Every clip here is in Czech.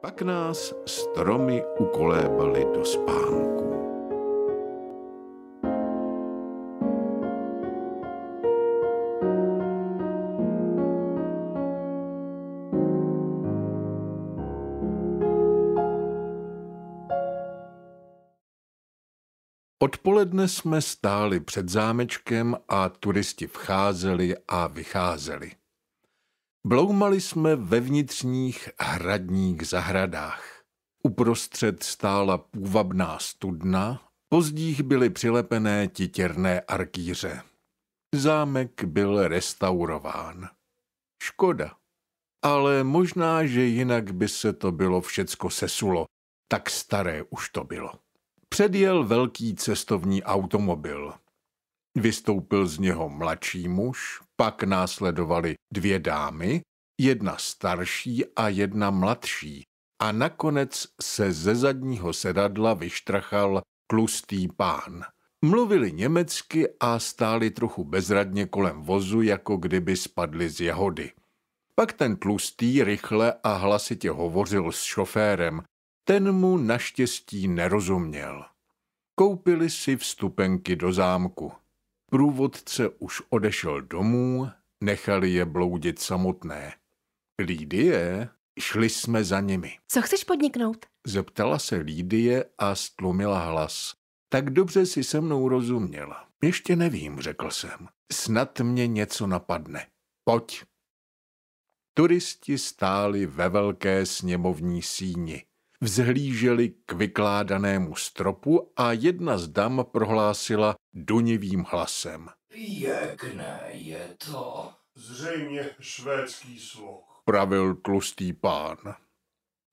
Pak nás stromy ukolébaly do spánku. Odpoledne jsme stáli před zámečkem a turisti vcházeli a vycházeli. Bloumali jsme ve vnitřních hradních zahradách. Uprostřed stála půvabná studna, pozdích byly přilepené titěrné arkýře. Zámek byl restaurován. Škoda. Ale možná, že jinak by se to bylo všecko sesulo. Tak staré už to bylo. Předjel velký cestovní automobil. Vystoupil z něho mladší muž, pak následovali dvě dámy, jedna starší a jedna mladší, a nakonec se ze zadního sedadla vyštrachal klustý pán. Mluvili německy a stáli trochu bezradně kolem vozu, jako kdyby spadli z jahody. Pak ten tlustý rychle a hlasitě hovořil s šoférem. Ten mu naštěstí nerozuměl. Koupili si vstupenky do zámku. Průvodce už odešel domů, nechali je bloudit samotné. Lídie, šli jsme za nimi. Co chceš podniknout? Zeptala se Lídie a stlumila hlas. Tak dobře si se mnou rozuměla. Ještě nevím, řekl jsem. Snad mě něco napadne. Pojď. Turisti stáli ve velké sněmovní síni. Vzhlíželi k vykládanému stropu a jedna z dam prohlásila, dunivým hlasem. Pěkné je to. Zřejmě švédský sloh. Pravil tlustý pán.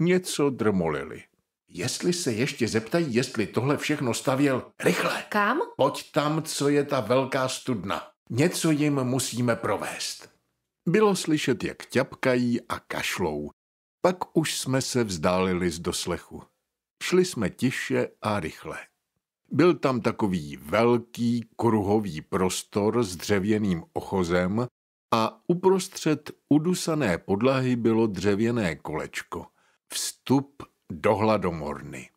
Něco drmolili. Jestli se ještě zeptají, jestli tohle všechno stavěl, rychle. Kam? Pojď tam, co je ta velká studna. Něco jim musíme provést. Bylo slyšet, jak ťapkají a kašlou. Pak už jsme se vzdálili z doslechu. Šli jsme tiše a rychle. Byl tam takový velký kruhový prostor s dřevěným ochozem a uprostřed udusané podlahy bylo dřevěné kolečko. Vstup do hladomorny.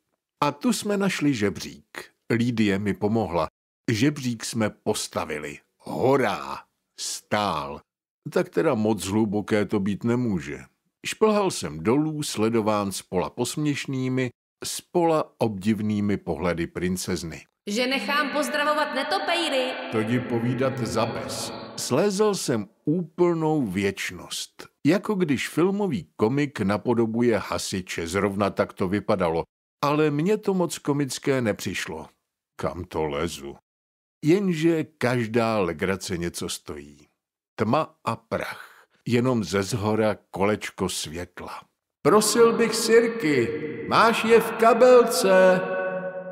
A tu jsme našli žebřík. Lídie mi pomohla. Žebřík jsme postavili. Horá! Stál. Tak teda moc hluboké to být nemůže. Šplhal jsem dolů, sledován spola posměšnými, spola obdivnými pohledy princezny. Že nechám pozdravovat netopejry. To ti povídat za bez. Slézl jsem úplnou věčnost. Jako když filmový komik napodobuje hasiče, zrovna tak to vypadalo. Ale mně to moc komické nepřišlo. Kam to lezu? Jenže každá legrace něco stojí. Tma a prach. Jenom ze zhora kolečko světla. Prosil bych sirky, máš je v kabelce.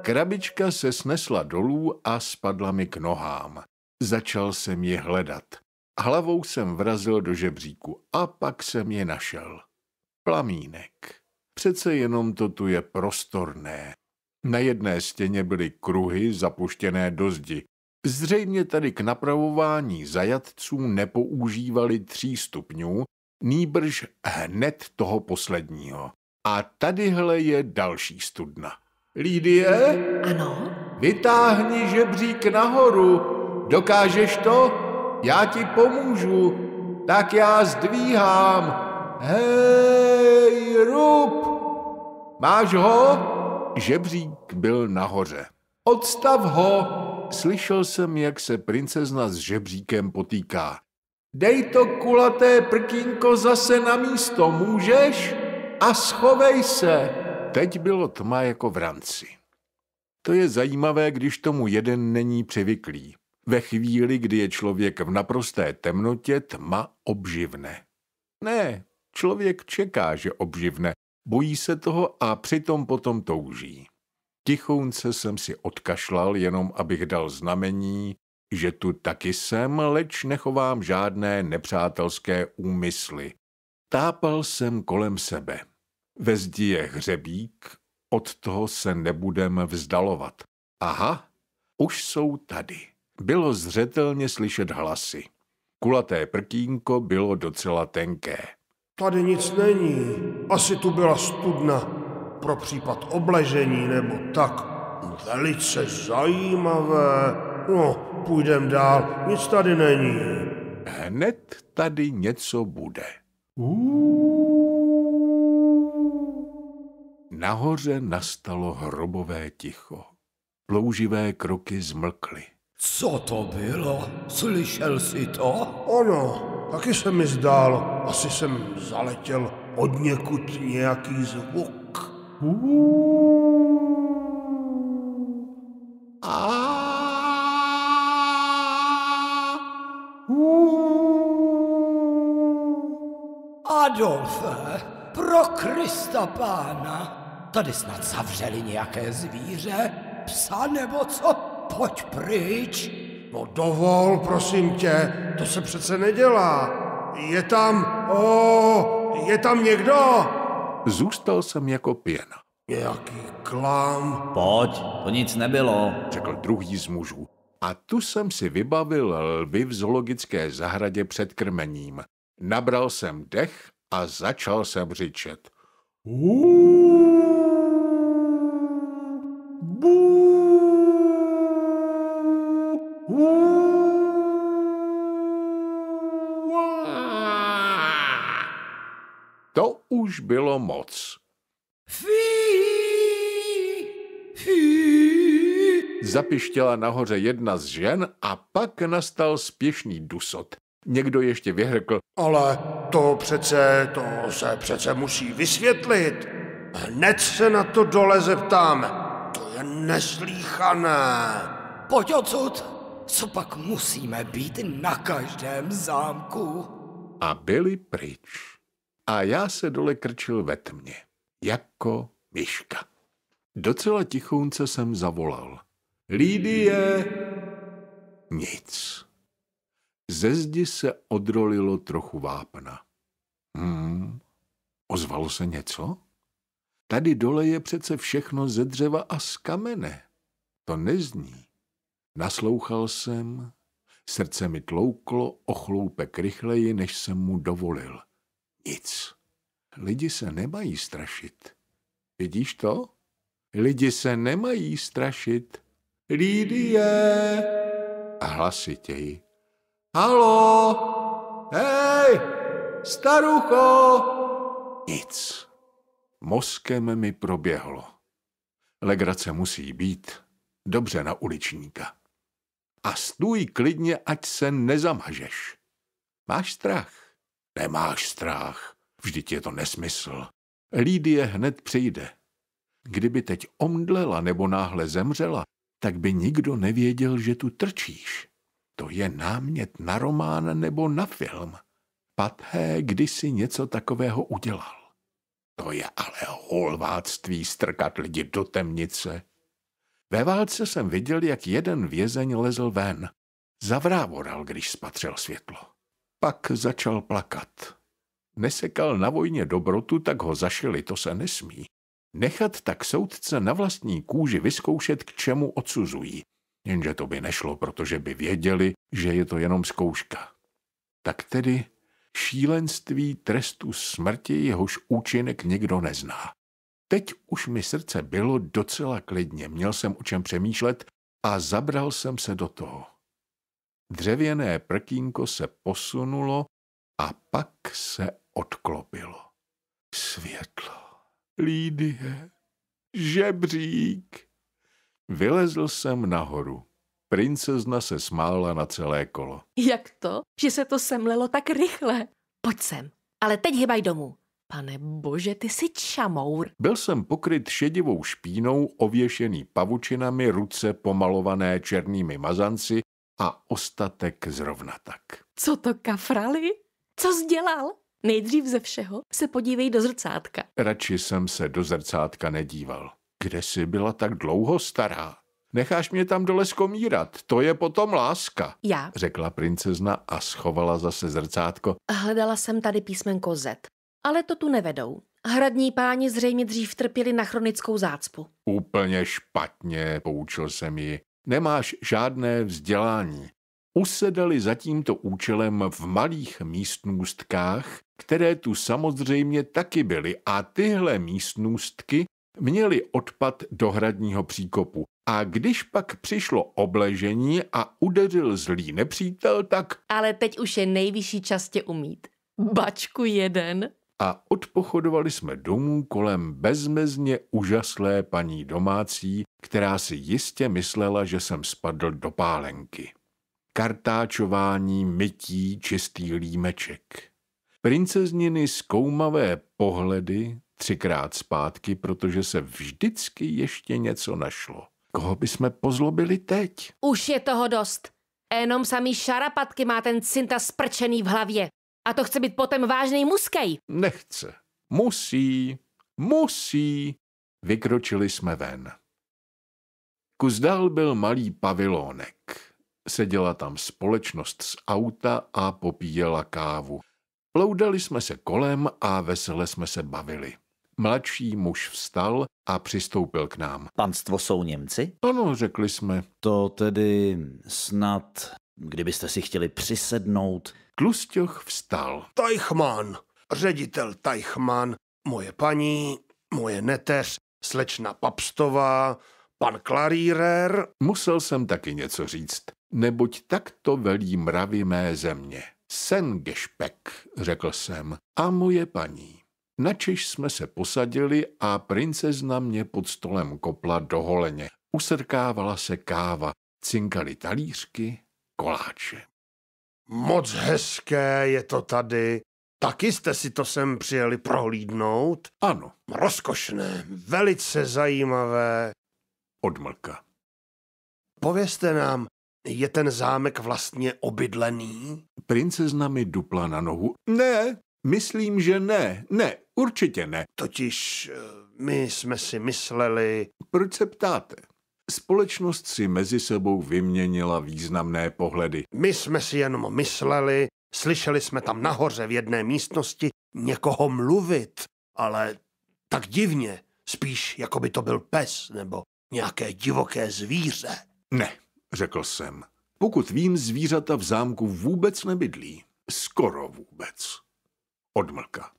Krabička se snesla dolů a spadla mi k nohám. Začal jsem je hledat. Hlavou jsem vrazil do žebříku a pak jsem je našel. Plamínek. Přece jenom to tu je prostorné. Na jedné stěně byly kruhy zapuštěné do zdi. Zřejmě tady k napravování zajatců nepoužívali tří stupňů, nýbrž hned toho posledního. A tadyhle je další studna. Lídie? Ano? Vytáhni žebřík nahoru. Dokážeš to? Já ti pomůžu. Tak já zdvíhám. Hej, Rup. Máš ho? Žebřík byl nahoře. Odstav ho! Slyšel jsem, jak se princezna s žebříkem potýká. Dej to kulaté prkínko zase na místo, můžeš? A schovej se. Teď bylo tma jako v ranci. To je zajímavé, když tomu jeden není přivyklý. Ve chvíli, kdy je člověk v naprosté temnotě, tma obživne. Ne, člověk čeká, že obživne, bojí se toho a přitom potom touží. Tichounce jsem si odkašlal, jenom abych dal znamení, že tu taky jsem, leč nechovám žádné nepřátelské úmysly. Tápal jsem kolem sebe. Ve zdi je hřebík, od toho se nebudem vzdalovat. Aha, už jsou tady. Bylo zřetelně slyšet hlasy. Kulaté prkínko bylo docela tenké. Tady nic není. Asi tu byla studna. Pro případ obležení nebo tak. Velice zajímavé. No, půjdem dál, nic tady není. Hned tady něco bude. Nahoře nastalo hrobové ticho. Plouživé kroky zmlkly. Co to bylo? Slyšel jsi to? Ono, taky se mi zdálo. Asi jsem zaletěl od někud nějaký zvuk. Uuu. Adolfe, pro Krista pána, tady snad zavřeli nějaké zvíře, psa nebo co? Pojď pryč. No dovol, prosím tě, to se přece nedělá. Je tam, o, je tam někdo? Zůstal jsem jako pěna. Jaký klam. Pojď, to nic nebylo, řekl druhý z mužů. A tu jsem si vybavil lvy v zoologické zahradě před krmením. Nabral jsem dech a začal jsem řičet. To už bylo moc. Zapištěla nahoře jedna z žen a pak nastal spěšný dusot. Někdo ještě vyhrkl. Ale to přece, to se přece musí vysvětlit. Hned se na to dole zeptám. To je neslíchané. Pojď odsud. Co pak musíme být na každém zámku? A byli pryč. A já se dole krčil ve tmě. Jako myška. Docela tichounce jsem zavolal. Lídie! Nic. Ze zdi se odrolilo trochu vápna. Hmm, ozvalo se něco? Tady dole je přece všechno ze dřeva a z kamene. To nezní. Naslouchal jsem, srdce mi tlouklo o chloupek rychleji, než jsem mu dovolil. Nic. Lidi se nemají strašit. Vidíš to? Lidi se nemají strašit. Lidie! A hlasitěji. Halo! Hej! Starucho! Nic. Mozkem mi proběhlo. Legrace musí být. Dobře na uličníka. A stůj klidně, ať se nezamažeš. Máš strach? Nemáš strach. Vždyť je to nesmysl. Lídie hned přijde. Kdyby teď omdlela nebo náhle zemřela, tak by nikdo nevěděl, že tu trčíš. To je námět na román nebo na film. Pathé kdysi něco takového udělal. To je ale holváctví strkat lidi do temnice. Ve válce jsem viděl, jak jeden vězeň lezl ven. Zavrávoral, když spatřil světlo. Pak začal plakat. Nesekal na vojně dobrotu, tak ho zašili, to se nesmí. Nechat tak soudce na vlastní kůži vyzkoušet, k čemu odsuzují jenže to by nešlo, protože by věděli, že je to jenom zkouška. Tak tedy šílenství trestu smrti, jehož účinek nikdo nezná. Teď už mi srdce bylo docela klidně, měl jsem o čem přemýšlet a zabral jsem se do toho. Dřevěné prkínko se posunulo a pak se odklopilo. Světlo, Lídie, žebřík. Vylezl jsem nahoru. Princezna se smála na celé kolo. Jak to, že se to semlelo tak rychle? Pojď sem, ale teď hybaj domů. Pane bože, ty jsi čamour. Byl jsem pokryt šedivou špínou, ověšený pavučinami, ruce pomalované černými mazanci a ostatek zrovna tak. Co to kafrali? Co dělal? Nejdřív ze všeho se podívej do zrcátka. Radši jsem se do zrcátka nedíval. Kde jsi byla tak dlouho stará? Necháš mě tam dole skomírat, to je potom láska. Já, řekla princezna a schovala zase zrcátko. Hledala jsem tady písmenko Z, ale to tu nevedou. Hradní páni zřejmě dřív trpěli na chronickou zácpu. Úplně špatně, poučil jsem ji. Nemáš žádné vzdělání. Usedali za tímto účelem v malých místnůstkách, které tu samozřejmě taky byly a tyhle místnůstky měli odpad do hradního příkopu. A když pak přišlo obležení a udeřil zlý nepřítel, tak... Ale teď už je nejvyšší čas tě umít. Bačku jeden. A odpochodovali jsme domů kolem bezmezně úžaslé paní domácí, která si jistě myslela, že jsem spadl do pálenky. Kartáčování, mytí, čistý límeček. Princezniny zkoumavé pohledy, třikrát zpátky, protože se vždycky ještě něco našlo. Koho by jsme pozlobili teď? Už je toho dost. Jenom samý šarapatky má ten cinta sprčený v hlavě. A to chce být potom vážný muskej. Nechce. Musí. Musí. Vykročili jsme ven. Kus dál byl malý pavilonek. Seděla tam společnost z auta a popíjela kávu. Ploudali jsme se kolem a vesele jsme se bavili. Mladší muž vstal a přistoupil k nám. Panstvo jsou Němci? Ano, řekli jsme. To tedy snad, kdybyste si chtěli přisednout. Klusťoch vstal. Tajchman, ředitel Tajchman, moje paní, moje neteř, slečna Papstová, pan Klarírer. Musel jsem taky něco říct, neboť takto velí mravy mé země. gešpek, řekl jsem, a moje paní. Načež jsme se posadili a princezna mě pod stolem kopla do holeně. Usrkávala se káva, cinkaly talířky, koláče. Moc hezké je to tady. Taky jste si to sem přijeli prohlídnout? Ano. Rozkošné, velice zajímavé. Odmlka. Povězte nám, je ten zámek vlastně obydlený? Princezna mi dupla na nohu. Ne, Myslím, že ne. Ne, určitě ne. Totiž eh, my jsme si mysleli... Proč se ptáte? Společnost si mezi sebou vyměnila významné pohledy. My jsme si jenom mysleli, slyšeli jsme tam nahoře v jedné místnosti někoho mluvit, ale tak divně, spíš jako by to byl pes nebo nějaké divoké zvíře. Ne, řekl jsem. Pokud vím, zvířata v zámku vůbec nebydlí. Skoro vůbec odmlka.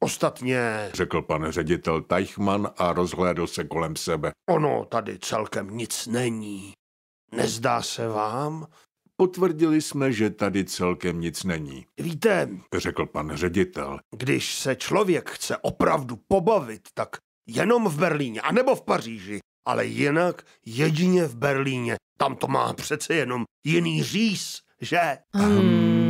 Ostatně, řekl pan ředitel Teichmann a rozhlédl se kolem sebe. Ono tady celkem nic není. Nezdá se vám? Potvrdili jsme, že tady celkem nic není. Víte, řekl pan ředitel, když se člověk chce opravdu pobavit, tak jenom v Berlíně, anebo v Paříži, ale jinak jedině v Berlíně. Tam to má přece jenom jiný říz, že? Hmm.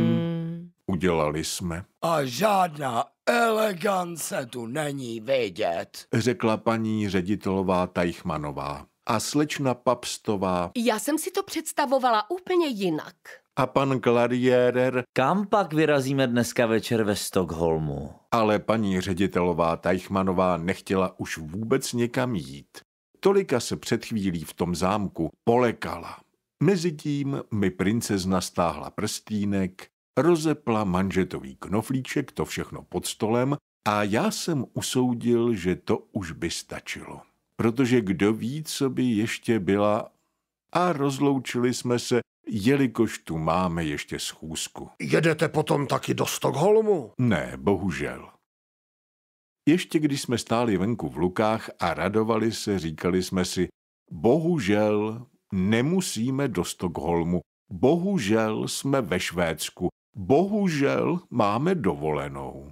Udělali jsme. A žádná elegance tu není vidět, řekla paní ředitelová Tajchmanová. A slečna Papstová. Já jsem si to představovala úplně jinak. A pan Gladierer. Kam pak vyrazíme dneska večer ve Stockholmu? Ale paní ředitelová Tajchmanová nechtěla už vůbec někam jít. Tolika se před chvílí v tom zámku polekala. Mezitím mi princezna stáhla prstínek rozepla manžetový knoflíček, to všechno pod stolem a já jsem usoudil, že to už by stačilo. Protože kdo ví, co by ještě byla a rozloučili jsme se, jelikož tu máme ještě schůzku. Jedete potom taky do Stockholmu? Ne, bohužel. Ještě když jsme stáli venku v Lukách a radovali se, říkali jsme si, bohužel nemusíme do Stockholmu, bohužel jsme ve Švédsku Bohužel máme dovolenou.